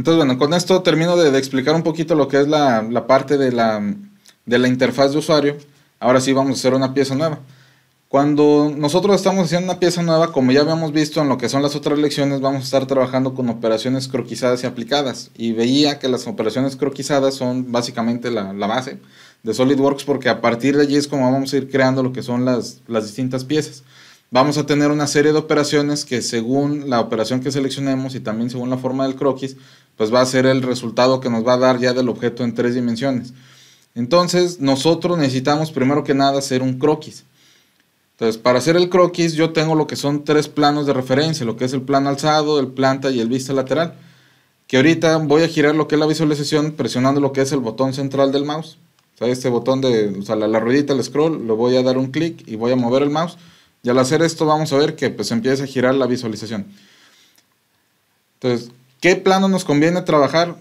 Entonces, bueno, con esto termino de, explicar un poquito lo que es la, parte de la, interfaz de usuario. Ahora sí vamos a hacer una pieza nueva. Cuando nosotros estamos haciendo una pieza nueva, como ya habíamos visto en lo que son las otras lecciones, vamos a estar trabajando con operaciones croquisadas y aplicadas. Y veía que las operaciones croquisadas son básicamente la, base de SolidWorks porque a partir de allí es como vamos a ir creando lo que son las distintas piezas vamos a tener una serie de operaciones que según la operación que seleccionemos y también según la forma del croquis, pues va a ser el resultado que nos va a dar ya del objeto en tres dimensiones. Entonces, nosotros necesitamos primero que nada hacer un croquis. Entonces, para hacer el croquis yo tengo lo que son tres planos de referencia, lo que es el plano alzado, el planta y el vista lateral, que ahorita voy a girar lo que es la visualización presionando lo que es el botón central del mouse. O sea, este botón de, o sea, la, ruedita, el scroll, lo voy a dar un clic y voy a mover el mouse y al hacer esto vamos a ver que pues empieza a girar la visualización. Entonces, ¿qué plano nos conviene trabajar?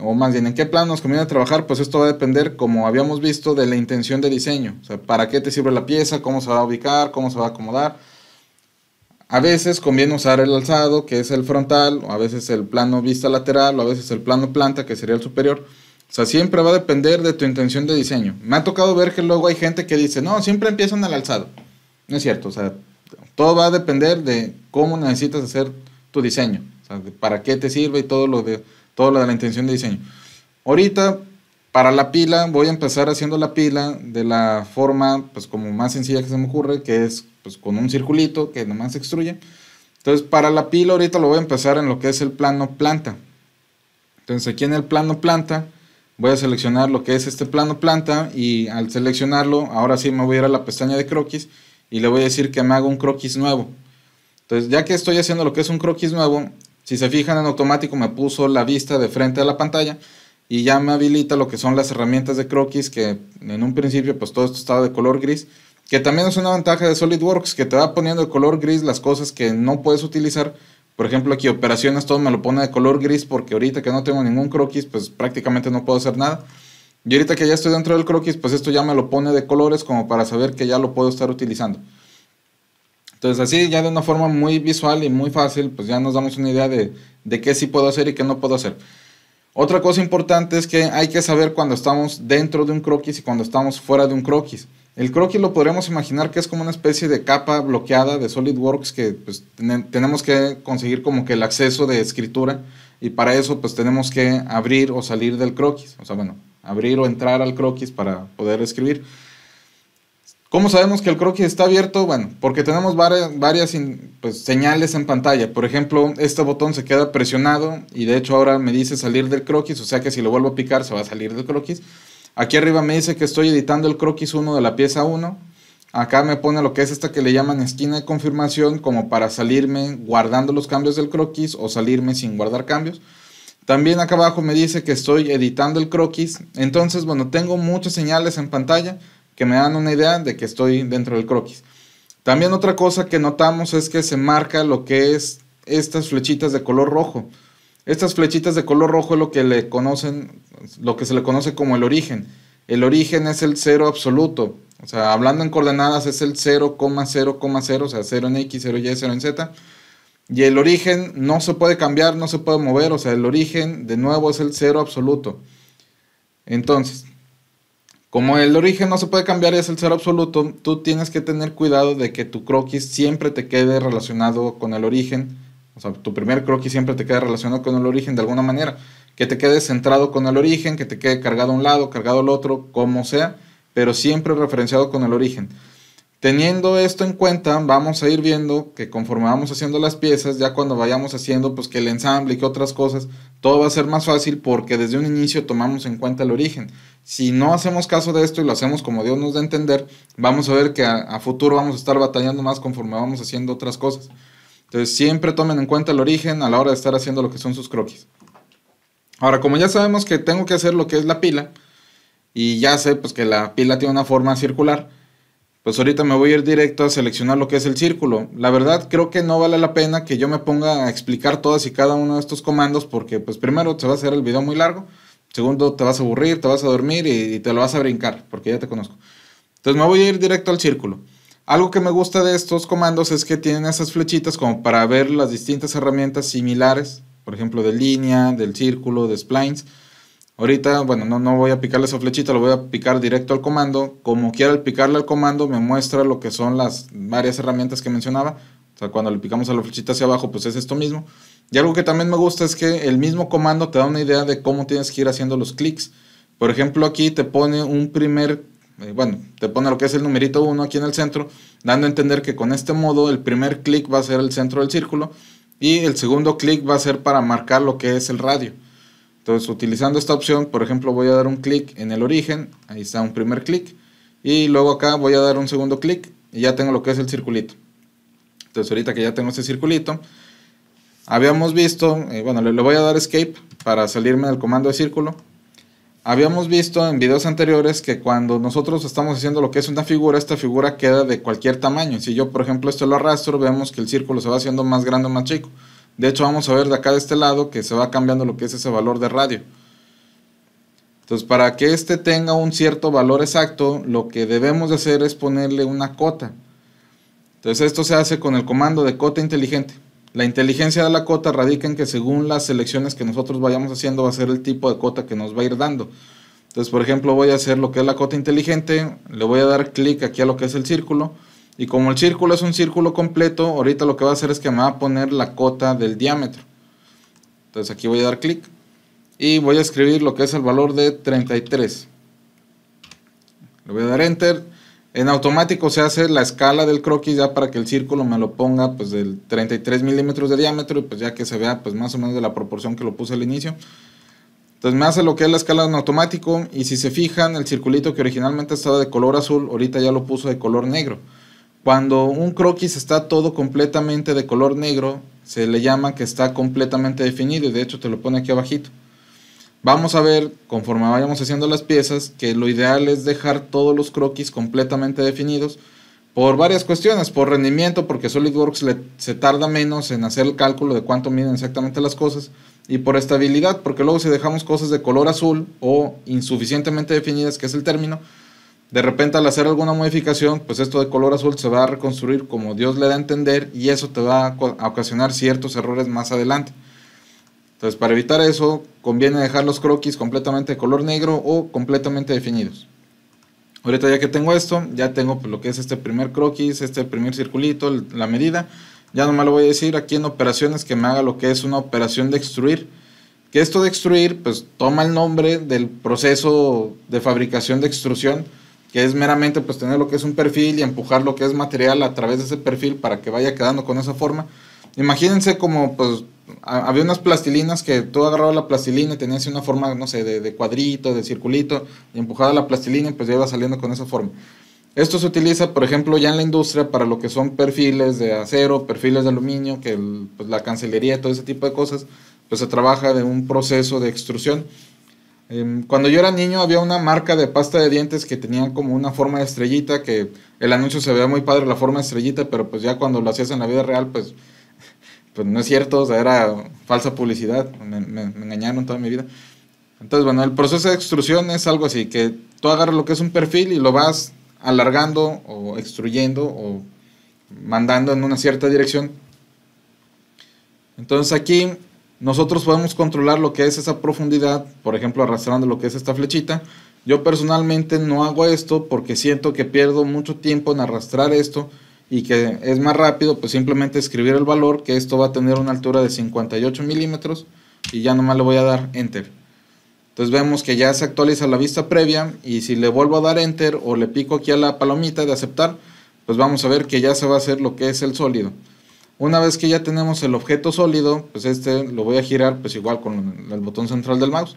O más bien, ¿en qué plano nos conviene trabajar? Pues esto va a depender, como habíamos visto, de la intención de diseño. O sea, ¿para qué te sirve la pieza? ¿Cómo se va a ubicar? ¿Cómo se va a acomodar? A veces conviene usar el alzado, que es el frontal, o a veces el plano vista lateral, o a veces el plano planta, que sería el superior. O sea, siempre va a depender de tu intención de diseño. Me ha tocado ver que luego hay gente que dice, no, siempre empiezan al alzado. No es cierto, o sea, todo va a depender de cómo necesitas hacer tu diseño, para qué te sirve y todo lo de todo lo de la intención de diseño. Ahorita para la pila voy a empezar haciendo la pila de la forma pues como más sencilla que se me ocurre, que es pues con un circulito que nomás se extruye. Entonces, para la pila ahorita lo voy a empezar en lo que es el plano planta. Entonces, aquí en el plano planta voy a seleccionar lo que es este plano planta y al seleccionarlo, ahora sí me voy a ir a la pestaña de croquis y le voy a decir que me haga un croquis nuevo. Entonces, ya que estoy haciendo lo que es un croquis nuevo, si se fijan en automático me puso la vista de frente a la pantalla y ya me habilita lo que son las herramientas de croquis que en un principio pues todo esto estaba de color gris, que también es una ventaja de SolidWorks que te va poniendo de color gris las cosas que no puedes utilizar. Por ejemplo, aquí operaciones todo me lo pone de color gris porque ahorita que no tengo ningún croquis, pues prácticamente no puedo hacer nada. Y ahorita que ya estoy dentro del croquis, pues esto ya me lo pone de colores como para saber que ya lo puedo estar utilizando. Entonces así ya de una forma muy visual y muy fácil, pues ya nos damos una idea de, de qué sí puedo hacer y qué no puedo hacer. Otra cosa importante es que hay que saber cuando estamos dentro de un croquis y cuando estamos fuera de un croquis. El croquis lo podríamos imaginar que es como una especie de capa bloqueada de SolidWorks que pues, tenemos que conseguir como que el acceso de escritura y para eso pues tenemos que abrir o salir del croquis. O sea, bueno, abrir o entrar al croquis para poder escribir. ¿Cómo sabemos que el croquis está abierto? Bueno, porque tenemos varias, pues, señales en pantalla. Por ejemplo, este botón se queda presionado y de hecho ahora me dice salir del croquis, o sea que si lo vuelvo a picar se va a salir del croquis. Aquí arriba me dice que estoy editando el croquis 1 de la pieza 1. Acá me pone lo que es esta que le llaman esquina de confirmación como para salirme guardando los cambios del croquis o salirme sin guardar cambios. También acá abajo me dice que estoy editando el croquis. Entonces, bueno, tengo muchas señales en pantalla que me dan una idea de que estoy dentro del croquis. También otra cosa que notamos es que se marca lo que es estas flechitas de color rojo. Estas flechitas de color rojo es lo que le conocen, lo que se le conoce como el origen. El origen es el cero absoluto. O sea, hablando en coordenadas es el 0,0,0, o sea, 0 en X, 0 en Y, 0 en Z. Y el origen no se puede cambiar, no se puede mover, o sea, el origen de nuevo es el cero absoluto. Entonces, como el origen no se puede cambiar y es el cero absoluto, tú tienes que tener cuidado de que tu croquis siempre te quede relacionado con el origen. O sea, tu primer croquis siempre te quede relacionado con el origen de alguna manera. Que te quede centrado con el origen, que te quede cargado a un lado, cargado al otro, como sea, pero siempre referenciado con el origen. Teniendo esto en cuenta, vamos a ir viendo que conforme vamos haciendo las piezas, ya cuando vayamos haciendo pues que el ensamble y que otras cosas, todo va a ser más fácil porque desde un inicio tomamos en cuenta el origen. Si no hacemos caso de esto y lo hacemos como Dios nos da a entender, vamos a ver que a, futuro vamos a estar batallando más conforme vamos haciendo otras cosas. Entonces siempre tomen en cuenta el origen a la hora de estar haciendo lo que son sus croquis. Ahora, como ya sabemos que tengo que hacer lo que es la pila, y ya sé pues que la pila tiene una forma circular, pues ahorita me voy a ir directo a seleccionar lo que es el círculo. La verdad creo que no vale la pena que yo me ponga a explicar todas y cada uno de estos comandos porque pues primero te va a hacer el video muy largo, segundo te vas a aburrir, te vas a dormir y, y te lo vas a brincar porque ya te conozco. Entonces me voy a ir directo al círculo. Algo que me gusta de estos comandos es que tienen esas flechitas como para ver las distintas herramientas similares, por ejemplo de línea, del círculo, de splines Ahorita, bueno, no, no voy a picarle esa flechita, lo voy a picar directo al comando. Como quiera al picarle al comando, me muestra lo que son las varias herramientas que mencionaba. O sea, cuando le picamos a la flechita hacia abajo, pues es esto mismo. Y algo que también me gusta es que el mismo comando te da una idea de cómo tienes que ir haciendo los clics. Por ejemplo, aquí te pone un primer, eh, bueno, te pone lo que es el numerito 1 aquí en el centro, dando a entender que con este modo el primer clic va a ser el centro del círculo y el segundo clic va a ser para marcar lo que es el radio. Entonces, utilizando esta opción, por ejemplo, voy a dar un clic en el origen, ahí está un primer clic, y luego acá voy a dar un segundo clic y ya tengo lo que es el circulito. Entonces, ahorita que ya tengo este circulito, habíamos visto, eh, bueno, le, voy a dar escape para salirme del comando de círculo. Habíamos visto en videos anteriores que cuando nosotros estamos haciendo lo que es una figura, esta figura queda de cualquier tamaño. Si yo, por ejemplo, esto lo arrastro, vemos que el círculo se va haciendo más grande o más chico. De hecho, vamos a ver de acá de este lado que se va cambiando lo que es ese valor de radio. Entonces, para que este tenga un cierto valor exacto, lo que debemos de hacer es ponerle una cota. Entonces, esto se hace con el comando de cota inteligente. La inteligencia de la cota radica en que según las selecciones que nosotros vayamos haciendo va a ser el tipo de cota que nos va a ir dando. Entonces, por ejemplo, voy a hacer lo que es la cota inteligente, le voy a dar clic aquí a lo que es el círculo y como el círculo es un círculo completo, ahorita lo que va a hacer es que me va a poner la cota del diámetro. Entonces aquí voy a dar clic y voy a escribir lo que es el valor de 33. Le voy a dar enter. En automático se hace la escala del croquis ya para que el círculo me lo ponga pues del 33 milímetros de diámetro y pues ya que se vea pues más o menos de la proporción que lo puse al inicio. Entonces me hace lo que es la escala en automático y si se fijan el circulito que originalmente estaba de color azul ahorita ya lo puso de color negro. Cuando un croquis está todo completamente de color negro, se le llama que está completamente definido y de hecho te lo pone aquí abajito. Vamos a ver, conforme vayamos haciendo las piezas, que lo ideal es dejar todos los croquis completamente definidos por varias cuestiones, por rendimiento, porque SolidWorks se tarda menos en hacer el cálculo de cuánto miden exactamente las cosas, y por estabilidad, porque luego si dejamos cosas de color azul o insuficientemente definidas, que es el término, de repente al hacer alguna modificación, pues esto de color azul se va a reconstruir como Dios le da a entender y eso te va a ocasionar ciertos errores más adelante. Entonces, para evitar eso, conviene dejar los croquis completamente de color negro o completamente definidos. Ahorita ya que tengo esto, ya tengo pues, lo que es este primer croquis, este primer circulito, la medida. Ya no me lo voy a decir aquí en operaciones que me haga lo que es una operación de extruir. Que esto de extruir, pues toma el nombre del proceso de fabricación de extrusión que es meramente pues tener lo que es un perfil y empujar lo que es material a través de ese perfil para que vaya quedando con esa forma. Imagínense como pues había unas plastilinas que tú agarrabas la plastilina y tenías una forma, no sé, de, cuadrito, de circulito, y empujabas la plastilina y pues ya iba saliendo con esa forma. Esto se utiliza, por ejemplo, ya en la industria para lo que son perfiles de acero, perfiles de aluminio, que pues, la cancelería, todo ese tipo de cosas, pues se trabaja de un proceso de extrusión Em, cuando yo era niño había una marca de pasta de dientes que tenía como una forma de estrellita, que el anuncio se veía muy padre la forma de estrellita, pero pues ya cuando lo hacías en la vida real, pues, pues no es cierto, o sea, era falsa publicidad, me, me engañaron toda mi vida. Entonces, bueno, el proceso de extrusión es algo así, que tú agarras lo que es un perfil y lo vas alargando o extruyendo o mandando en una cierta dirección. Entonces aquí nosotros podemos controlar lo que es esa profundidad, por ejemplo, arrastrando lo que es esta flechita. Yo personalmente no hago esto porque siento que pierdo mucho tiempo en arrastrar esto y que es más rápido, pues simplemente escribir el valor, que esto va a tener una altura de 58 milímetros y ya nomás le voy a dar Enter. Entonces vemos que ya se actualiza la vista previa y si le vuelvo a dar Enter o le pico aquí a la palomita de aceptar, pues vamos a ver que ya se va a hacer lo que es el sólido. Una vez que ya tenemos el objeto sólido, pues este lo voy a girar pues igual con el botón central del mouse.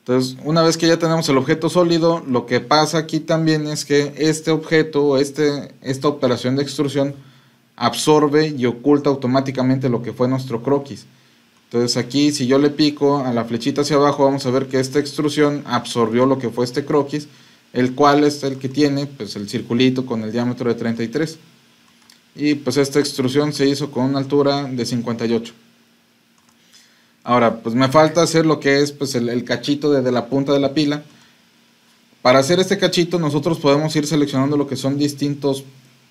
Entonces, una vez que ya tenemos el objeto sólido, lo que pasa aquí también es que este objeto, este, esta operación de extrusión, absorbe y oculta automáticamente lo que fue nuestro croquis. Entonces aquí si yo le pico a la flechita hacia abajo vamos a ver que esta extrusión absorbió lo que fue este croquis, el cual es el que tiene pues, el circulito con el diámetro de 33 y pues esta extrusión se hizo con una altura de 58. Ahora, pues me falta hacer lo que es pues el, cachito desde la punta de la pila. Para hacer este cachito nosotros podemos ir seleccionando lo que son distintos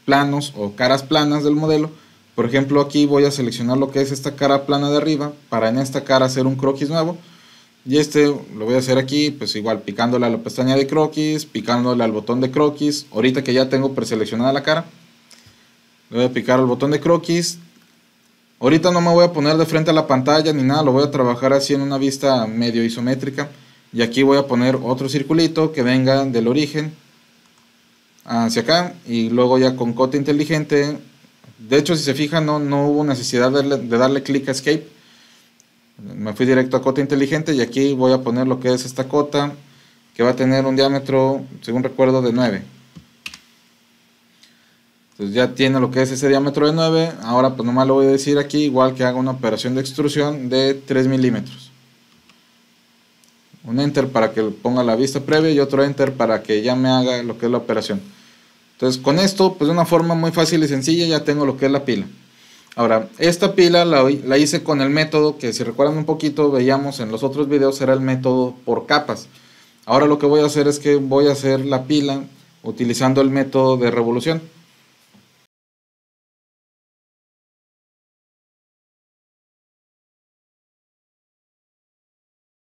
planos o caras planas del modelo. Por ejemplo, aquí voy a seleccionar lo que es esta cara plana de arriba para en esta cara hacer un croquis nuevo. Y este lo voy a hacer aquí, pues igual picándole a la pestaña de croquis, picándole al botón de croquis. Ahorita que ya tengo preseleccionada la cara, voy a picar el botón de croquis. Ahorita no me voy a poner de frente a la pantalla ni nada, lo voy a trabajar así en una vista medio isométrica. Y aquí voy a poner otro circulito que venga del origen hacia acá. Y luego ya con cota inteligente. De hecho, si se fijan, no, no hubo necesidad de, de darle clic a escape. Me fui directo a cota inteligente y aquí voy a poner lo que es esta cota que va a tener un diámetro, según recuerdo, de 9. Entonces pues, ya tiene lo que es ese diámetro de 9. Ahora pues nomás lo voy a decir aquí, igual que haga una operación de extrusión de 3 milímetros. Un enter para que ponga la vista previa y otro enter para que ya me haga lo que es la operación. Entonces con esto, pues de una forma muy fácil y sencilla ya tengo lo que es la pila. Ahora, esta pila la hice con el método que si recuerdan un poquito veíamos en los otros videos era el método por capas. Ahora lo que voy a hacer es que voy a hacer la pila utilizando el método de revolución.